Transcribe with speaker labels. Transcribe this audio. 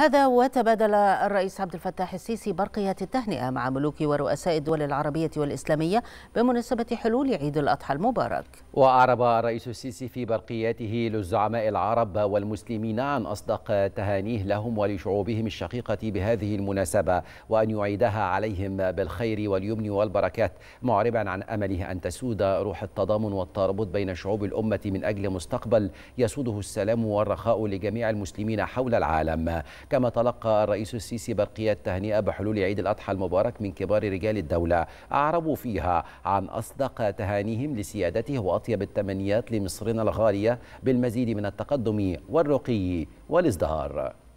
Speaker 1: هذا وتبادل الرئيس عبد الفتاح السيسي برقية التهنئة مع ملوك ورؤساء الدول العربية والإسلامية بمناسبة حلول عيد الأضحى المبارك
Speaker 2: وأعرب الرئيس السيسي في برقيته للزعماء العرب والمسلمين عن أصدق تهانيه لهم ولشعوبهم الشقيقة بهذه المناسبة وأن يعيدها عليهم بالخير واليمن والبركات معربا عن أمله أن تسود روح التضامن والترابط بين شعوب الأمة من أجل مستقبل يسوده السلام والرخاء لجميع المسلمين حول العالم كما تلقى الرئيس السيسي برقية تهنئة بحلول عيد الأضحى المبارك من كبار رجال الدولة أعربوا فيها عن أصدق تهانيهم لسيادته وأطيب التمنيات لمصرنا الغالية بالمزيد من التقدم والرقي والازدهار